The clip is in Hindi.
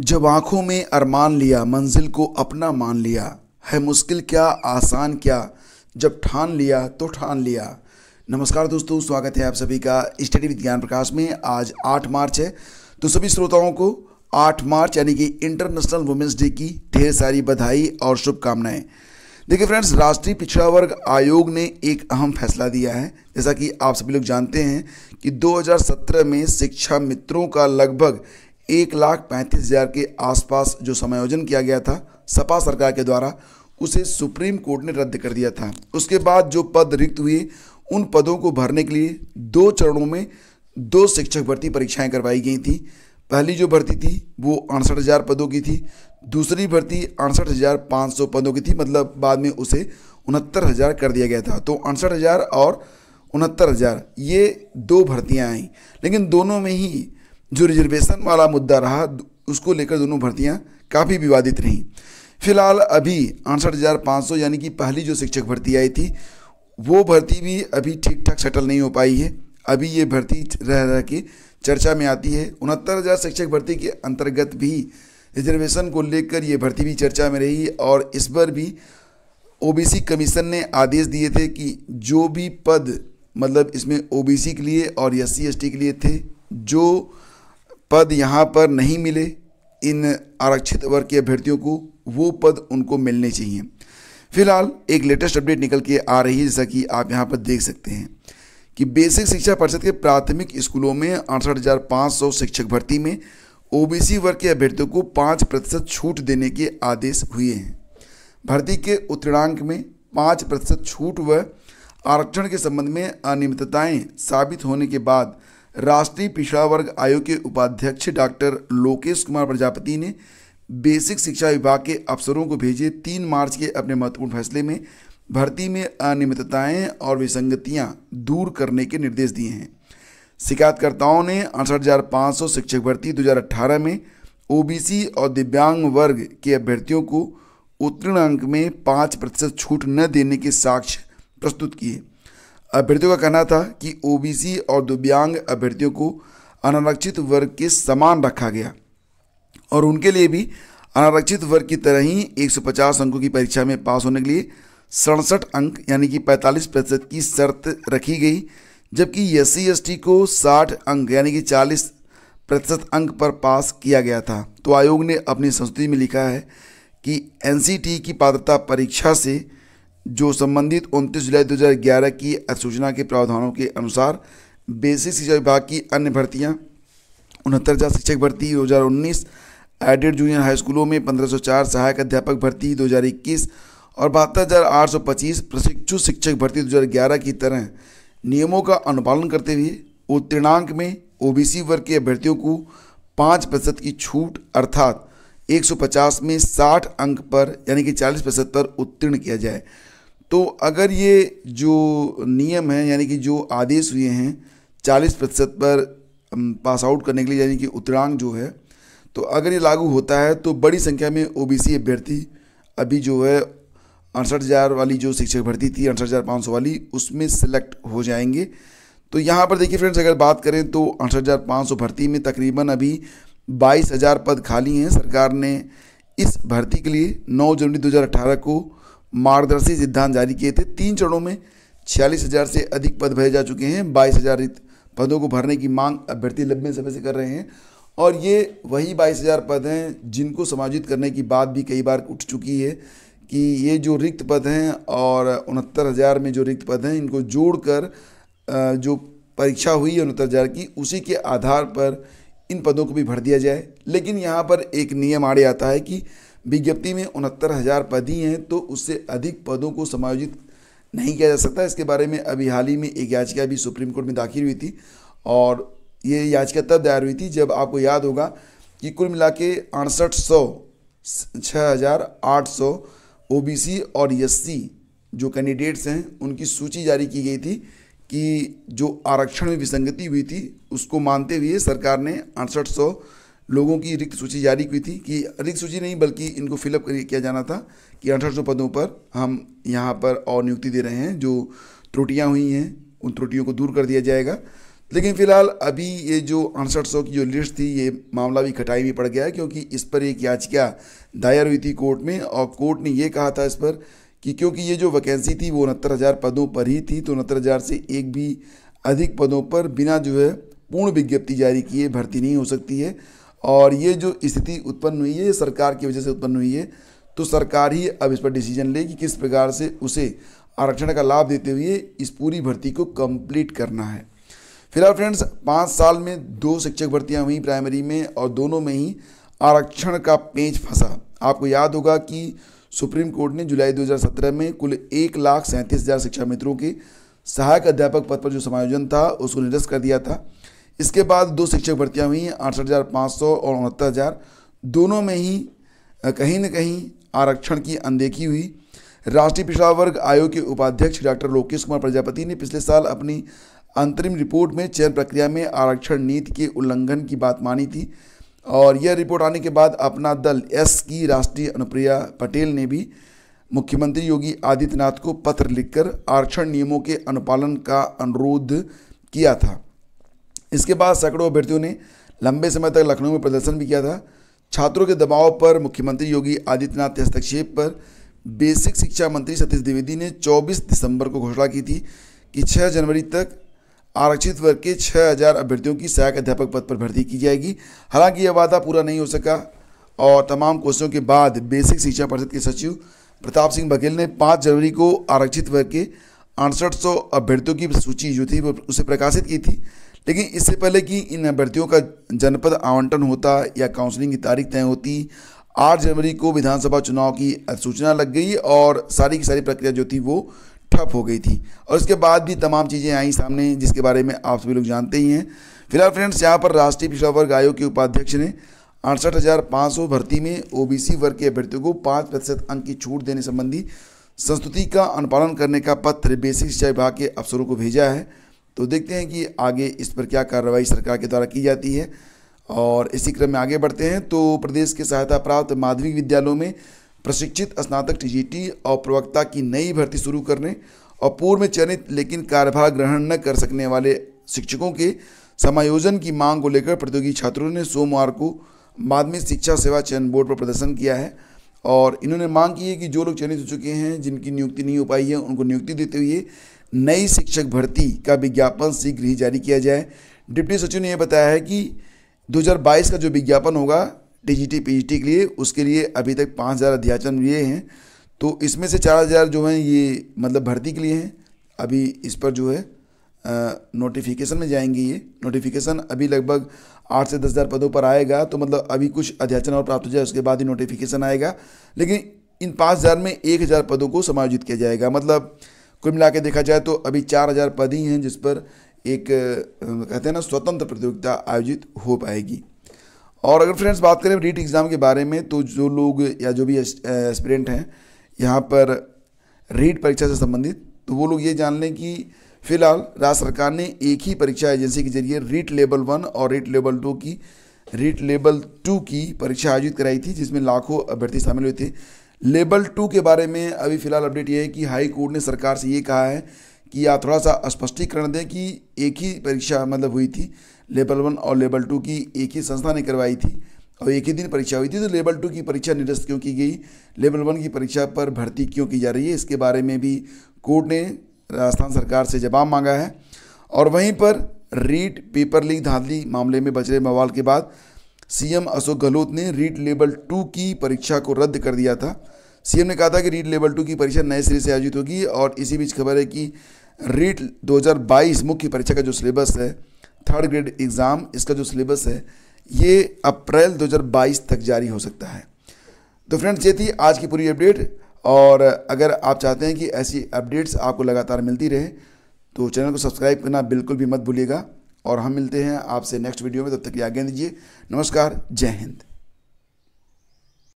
जब आंखों में अरमान लिया मंजिल को अपना मान लिया है मुश्किल क्या आसान क्या जब ठान लिया तो ठान लिया नमस्कार दोस्तों स्वागत है आप सभी का स्टडी ज्ञान प्रकाश में आज 8 मार्च है तो सभी श्रोताओं को 8 मार्च यानी कि इंटरनेशनल वुमेंस डे की ढेर सारी बधाई और शुभकामनाएं देखिए फ्रेंड्स राष्ट्रीय पिछड़ा वर्ग आयोग ने एक अहम फैसला दिया है जैसा कि आप सभी लोग जानते हैं कि 2017 में शिक्षा मित्रों का लगभग एक लाख पैंतीस हज़ार के आसपास जो समायोजन किया गया था सपा सरकार के द्वारा उसे सुप्रीम कोर्ट ने रद्द कर दिया था उसके बाद जो पद रिक्त हुए उन पदों को भरने के लिए दो चरणों में दो शिक्षक भर्ती परीक्षाएं करवाई गई थी पहली जो भर्ती थी वो अड़सठ हज़ार पदों की थी दूसरी भर्ती अड़सठ हज़ार पाँच सौ पदों की थी मतलब बाद में उसे उनहत्तर हज़ार कर दिया गया था तो अड़सठ हज़ार और उनहत्तर हज़ार ये दो भर्तियाँ आईं लेकिन दोनों में ही जो रिजर्वेशन वाला मुद्दा रहा उसको लेकर दोनों भर्तियाँ काफ़ी विवादित रहीं फिलहाल अभी अड़सठ हज़ार पाँच सौ यानी कि पहली जो शिक्षक भर्ती आई थी वो भर्ती भी अभी ठीक ठाक सेटल नहीं हो पाई है अभी ये भर्ती रह रह के चर्चा में आती है उनहत्तर हज़ार शिक्षक भर्ती के अंतर्गत भी रिजर्वेशन को लेकर ये भर्ती भी चर्चा में रही और इस पर भी ओबीसी कमीशन ने आदेश दिए थे कि जो भी पद मतलब इसमें ओबीसी के लिए और एस सी के लिए थे जो पद यहाँ पर नहीं मिले इन आरक्षित वर्ग के अभ्यर्थियों को वो पद उनको मिलने चाहिए फिलहाल एक लेटेस्ट अपडेट निकल के आ रही है जैसा कि आप यहाँ पर देख सकते हैं कि बेसिक शिक्षा परिषद के प्राथमिक स्कूलों में अड़सठ शिक्षक भर्ती में ओबीसी वर्ग के अभ्यर्थियों को पाँच प्रतिशत छूट देने के आदेश हुए हैं भर्ती के उत्तीर्णांक में पाँच प्रतिशत छूट व आरक्षण के संबंध में अनियमितताएँ साबित होने के बाद राष्ट्रीय पिछड़ा वर्ग आयोग के उपाध्यक्ष डॉक्टर लोकेश कुमार प्रजापति ने बेसिक शिक्षा विभाग के अफसरों को भेजे तीन मार्च के अपने महत्वपूर्ण फैसले में भर्ती में अनियमितताएं और विसंगतियां दूर करने के निर्देश दिए हैं शिकायतकर्ताओं ने अड़सठ शिक्षक भर्ती 2018 में ओबीसी और दिव्यांग वर्ग के अभ्यर्थियों को उत्तीर्ण अंक में पाँच प्रतिशत छूट न देने के साक्ष्य प्रस्तुत किए अभ्यर्थियों का कहना था कि ओबीसी और दिव्यांग अभ्यर्थियों को अनारक्षित वर्ग के समान रखा गया और उनके लिए भी अनारक्षित वर्ग की तरह ही 150 अंकों की परीक्षा में पास होने के लिए सड़सठ अंक यानी कि 45 प्रतिशत की शर्त रखी गई जबकि एस सी को 60 अंक यानी कि 40 प्रतिशत अंक पर पास किया गया था तो आयोग ने अपनी संस्तुति में लिखा है कि एन की पात्रता परीक्षा से जो संबंधित उनतीस जुलाई 2011 की अधिसूचना के प्रावधानों के अनुसार बेसिक शिक्षा विभाग की अन्य भर्तियाँ उनहत्तर हज़ार शिक्षक भर्ती 2019 एडेड जूनियर हाई स्कूलों में 1504 सहायक अध्यापक भर्ती 2021 और बहत्तर प्रशिक्षु शिक्षक भर्ती 2011 की तरह नियमों का अनुपालन करते हुए उत्तीर्णांक में ओबीसी वर्ग के अभ्यर्थियों को पाँच प्रतिशत की छूट अर्थात 150 में 60 अंक पर यानी कि 40 प्रतिशत पर उत्तीर्ण किया जाए तो अगर ये जो नियम है यानी कि जो आदेश हुए हैं चालीस प्रतिशत पर पास आउट करने के लिए यानी कि उत्तरांग जो है तो अगर ये लागू होता है तो बड़ी संख्या में ओबीसी अभ्यर्थी अभी जो है अड़सठ हज़ार वाली जो शिक्षक भर्ती थी अड़सठ हज़ार पाँच सौ वाली उसमें सेलेक्ट हो जाएंगे तो यहाँ पर देखिए फ्रेंड्स अगर बात करें तो अड़सठ हज़ार पाँच सौ भर्ती में तकरीबन अभी बाईस हज़ार पद खाली हैं सरकार ने इस भर्ती के लिए 9 जनवरी 2018 को मार्गदर्शी सिद्धांत जारी किए थे तीन चरणों में छियालीस हज़ार से अधिक पद भरे जा चुके हैं बाईस हज़ार पदों को भरने की मांग अभ्यर्थी लंबे समय से कर रहे हैं और ये वही बाईस हज़ार पद हैं जिनको समायोजित करने की बात भी कई बार उठ चुकी है कि ये जो रिक्त पद हैं और उनहत्तर हज़ार में जो रिक्त पद हैं इनको जोड़कर जो परीक्षा हुई है उनहत्तर हज़ार की उसी के आधार पर इन पदों को भी भर दिया जाए लेकिन यहाँ पर एक नियम आड़े आता है कि विज्ञप्ति में उनहत्तर हज़ार पद ही हैं तो उससे अधिक पदों को समायोजित नहीं किया जा सकता इसके बारे में अभी हाल ही में एक याचिका भी सुप्रीम कोर्ट में दाखिल हुई थी और ये याचिका तब दायर हुई थी जब आपको याद होगा कि कुल मिला के अड़सठ सौ छः हज़ार आठ सौ ओ और एस जो कैंडिडेट्स हैं उनकी सूची जारी की गई थी कि जो आरक्षण में विसंगति हुई थी उसको मानते हुए सरकार ने अड़सठ सौ लोगों की रिक्त सूची जारी की थी कि रिक्त सूची नहीं बल्कि इनको फिलअप किया जाना था कि अठारह पदों पर हम यहाँ पर और नियुक्ति दे रहे हैं जो त्रुटियाँ हुई हैं उन त्रुटियों को दूर कर दिया जाएगा लेकिन फिलहाल अभी ये जो अड़सठ सौ की जो लिस्ट थी ये मामला भी खटाई में पड़ गया है क्योंकि इस पर एक याचिका दायर हुई थी कोर्ट में और कोर्ट ने ये कहा था इस पर कि क्योंकि ये जो वैकेंसी थी वो उनहत्तर हज़ार पदों पर ही थी तो उनहत्तर हज़ार से एक भी अधिक पदों पर बिना जो है पूर्ण विज्ञप्ति जारी किए भर्ती नहीं हो सकती है और ये जो स्थिति उत्पन्न हुई है सरकार की वजह से उत्पन्न हुई है तो सरकार ही अब इस पर डिसीजन ले कि किस प्रकार से उसे आरक्षण का लाभ देते हुए इस पूरी भर्ती को कंप्लीट करना है फिलहाल फ्रेंड्स पाँच साल में दो शिक्षक भर्तियाँ हुई प्राइमरी में और दोनों में ही आरक्षण का पेंच फंसा आपको याद होगा कि सुप्रीम कोर्ट ने जुलाई 2017 में कुल एक लाख सैंतीस हज़ार शिक्षा मित्रों के सहायक अध्यापक पद पर जो समायोजन था उसको निरस्त कर दिया था इसके बाद दो शिक्षक भर्तियाँ हुई हैं अड़सठ हज़ार पाँच सौ और उनहत्तर हज़ार दोनों में ही कहीं न कहीं आरक्षण की अनदेखी हुई राष्ट्रीय पिछड़ा वर्ग आयोग के उपाध्यक्ष डॉक्टर लोकेश कुमार प्रजापति ने पिछले साल अपनी अंतरिम रिपोर्ट में चयन प्रक्रिया में आरक्षण नीति के उल्लंघन की बात मानी थी और यह रिपोर्ट आने के बाद अपना दल एस की राष्ट्रीय अनुप्रिया पटेल ने भी मुख्यमंत्री योगी आदित्यनाथ को पत्र लिखकर आरक्षण नियमों के अनुपालन का अनुरोध किया था इसके बाद सैकड़ों अभ्यर्थियों ने लंबे समय तक लखनऊ में प्रदर्शन भी किया था छात्रों के दबाव पर मुख्यमंत्री योगी आदित्यनाथ के हस्तक्षेप पर बेसिक शिक्षा मंत्री सतीश द्विवेदी ने 24 दिसंबर को घोषणा की थी कि 6 जनवरी तक आरक्षित वर्ग के 6000 अभ्यर्थियों की सहायक अध्यापक पद पर भर्ती की जाएगी हालांकि यह वादा पूरा नहीं हो सका और तमाम कोशिशों के बाद बेसिक शिक्षा परिषद के सचिव प्रताप सिंह बघेल ने पाँच जनवरी को आरक्षित वर्ग के अड़सठ अभ्यर्थियों की सूची जो थी उसे प्रकाशित की थी लेकिन इससे पहले कि इन अभ्यर्थियों का जनपद आवंटन होता या काउंसलिंग की तारीख तय होती आठ जनवरी को विधानसभा चुनाव की अधिसूचना लग गई और सारी की सारी प्रक्रिया जो थी वो ठप हो गई थी और इसके बाद भी तमाम चीज़ें आई सामने जिसके बारे में आप सभी लोग जानते ही हैं फिलहाल फ्रेंड्स यहाँ पर राष्ट्रीय पिछड़ा वर्ग आयोग के उपाध्यक्ष ने अड़सठ हज़ार पाँच सौ भर्ती में ओबीसी वर्ग के अभ्यर्थियों को पाँच प्रतिशत अंक की छूट देने संबंधी संस्तुति का अनुपालन करने का पत्र बेसिक शिक्षा विभाग के अफसरों को भेजा है तो देखते हैं कि आगे इस पर क्या कार्रवाई सरकार के द्वारा की जाती है और इसी क्रम में आगे बढ़ते हैं तो प्रदेश के सहायता प्राप्त माध्यमिक विद्यालयों में प्रशिक्षित स्नातक टी और प्रवक्ता की नई भर्ती शुरू करने और पूर्व में चयनित लेकिन कार्यभार ग्रहण न कर सकने वाले शिक्षकों के समायोजन की मांग को लेकर प्रतियोगी छात्रों ने सोमवार को माध्यमिक शिक्षा सेवा चयन बोर्ड पर प्रदर्शन किया है और इन्होंने मांग की है कि जो लोग चयनित हो चुके हैं जिनकी नियुक्ति नहीं हो पाई है उनको नियुक्ति देते हुए नई शिक्षक भर्ती का विज्ञापन शीघ्र ही जारी किया जाए डिप्टी सचिव ने यह बताया है कि 2022 का जो विज्ञापन होगा जी पीजीटी के लिए उसके लिए अभी तक पाँच हज़ार अध्याचन लिए हैं तो इसमें से चार हज़ार जो हैं ये मतलब भर्ती के लिए हैं अभी इस पर जो है नोटिफिकेशन में जाएंगे ये नोटिफिकेशन अभी लगभग आठ से दस हज़ार पदों पर आएगा तो मतलब अभी कुछ अध्याचन और प्राप्त हो जाए उसके बाद ही नोटिफिकेशन आएगा लेकिन इन पाँच हज़ार में एक हज़ार पदों को समायोजित किया जाएगा मतलब कुल मिला के देखा जाए तो अभी चार हज़ार पद ही हैं जिस पर एक कहते हैं ना स्वतंत्र प्रतियोगिता आयोजित हो पाएगी और अगर फ्रेंड्स बात करें रीट एग्ज़ाम के बारे में तो जो लोग या जो भी एस्पिरेंट हैं यहाँ पर रीट परीक्षा से संबंधित तो वो लोग ये जान लें कि फिलहाल राज्य सरकार ने एक ही परीक्षा एजेंसी के जरिए रीट लेवल वन और रीट लेवल टू की रीट लेवल टू की परीक्षा आयोजित कराई थी जिसमें लाखों अभ्यर्थी शामिल हुए थे लेबल टू के बारे में अभी फिलहाल अपडेट ये है कि हाई कोर्ट ने सरकार से ये कहा है कि आप थोड़ा सा स्पष्टीकरण दें कि एक ही परीक्षा मतलब हुई थी लेबल वन और लेबल टू की एक ही संस्था ने करवाई थी और एक ही दिन परीक्षा हुई थी तो लेबल टू की परीक्षा निरस्त क्यों की गई लेबल वन की परीक्षा पर भर्ती क्यों की जा रही है इसके बारे में भी कोर्ट ने राजस्थान सरकार से जवाब मांगा है और वहीं पर रीट पेपर लीक धांधली मामले में बच रहे के बाद सीएम अशोक गहलोत ने रीट लेवल टू की परीक्षा को रद्द कर दिया था सीएम ने कहा था कि रीड लेवल टू की परीक्षा नए सिरे से आयोजित होगी और इसी बीच खबर है कि रीट 2022 मुख्य परीक्षा का जो सिलेबस है थर्ड ग्रेड एग्ज़ाम इसका जो सिलेबस है ये अप्रैल 2022 तक जारी हो सकता है तो फ्रेंड्स ये थी आज की पूरी अपडेट और अगर आप चाहते हैं कि ऐसी अपडेट्स आपको लगातार मिलती रहे तो चैनल को सब्सक्राइब करना बिल्कुल भी मत भूलिएगा और हम मिलते हैं आपसे नेक्स्ट वीडियो में तब तक आज्ञा दीजिए नमस्कार जय हिंद